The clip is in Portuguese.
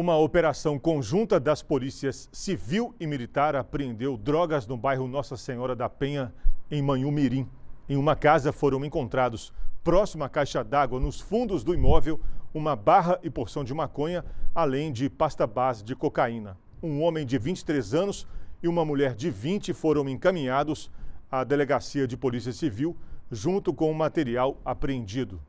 Uma operação conjunta das polícias civil e militar apreendeu drogas no bairro Nossa Senhora da Penha, em Manhumirim. Em uma casa foram encontrados, próxima à caixa d'água, nos fundos do imóvel, uma barra e porção de maconha, além de pasta base de cocaína. Um homem de 23 anos e uma mulher de 20 foram encaminhados à Delegacia de Polícia Civil, junto com o material apreendido.